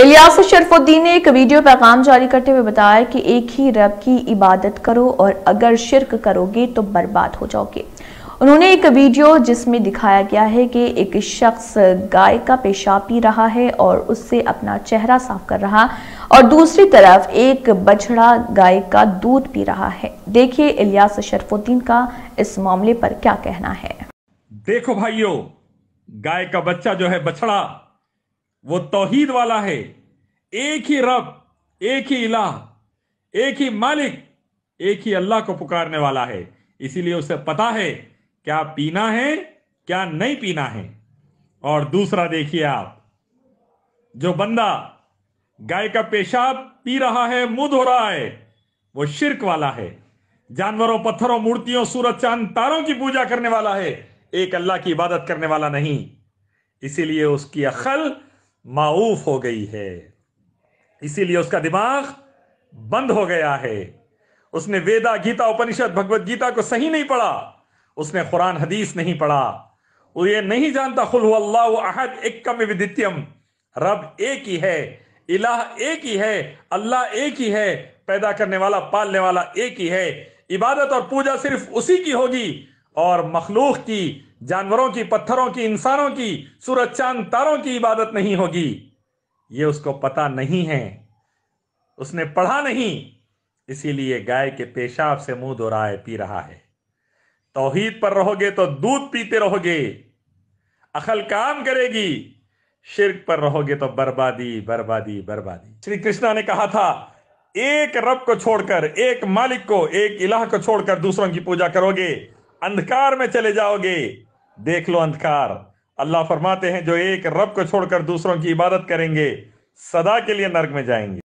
इलियास शरफुद्दीन ने एक वीडियो पैगाम जारी करते हुए बताया कि एक ही रब की इबादत करो और अगर शिरक करोगे तो बर्बाद हो जाओगे उन्होंने एक वीडियो जिसमें दिखाया गया है कि एक शख्स गाय का पेशाब पी रहा है और उससे अपना चेहरा साफ कर रहा और दूसरी तरफ एक बछड़ा गाय का दूध पी रहा है देखिए इलियास शरफुद्दीन का इस मामले पर क्या कहना है देखो भाइयों गाय का बच्चा जो है बछड़ा वो तोहीद वाला है एक ही रब एक ही इलाह एक ही मालिक एक ही अल्लाह को पुकारने वाला है इसीलिए उसे पता है क्या पीना है क्या नहीं पीना है और दूसरा देखिए आप जो बंदा गाय का पेशाब पी रहा है मुंह धो रहा है वो शिरक वाला है जानवरों पत्थरों मूर्तियों सूरज चांद तारों की पूजा करने वाला है एक अल्लाह की इबादत करने वाला नहीं इसीलिए उसकी अखल माऊफ हो गई है इसीलिए उसका दिमाग बंद हो गया है उसने वेदा गीता उपनिषद भगवत गीता को सही नहीं पढ़ा उसने कुरान हदीस नहीं पढ़ा वो ये नहीं जानता खुल अहद कम विदित्यम रब एक ही है इलाह एक ही है अल्लाह एक ही है पैदा करने वाला पालने वाला एक ही है इबादत और पूजा सिर्फ उसी की होगी और मखलूक की जानवरों की पत्थरों की इंसानों की सूरज चांद तारों की इबादत नहीं होगी ये उसको पता नहीं है उसने पढ़ा नहीं इसीलिए गाय के पेशाब से मुंह धो पी रहा है तोहीद पर रहोगे तो दूध पीते रहोगे अखल काम करेगी शिरक पर रहोगे तो बर्बादी बर्बादी बर्बादी श्री कृष्णा ने कहा था एक रब को छोड़कर एक मालिक को एक इलाह को छोड़कर दूसरों की पूजा करोगे अंधकार में चले जाओगे देख लो अंधकार अल्लाह फरमाते हैं जो एक रब को छोड़कर दूसरों की इबादत करेंगे सदा के लिए नर्क में जाएंगे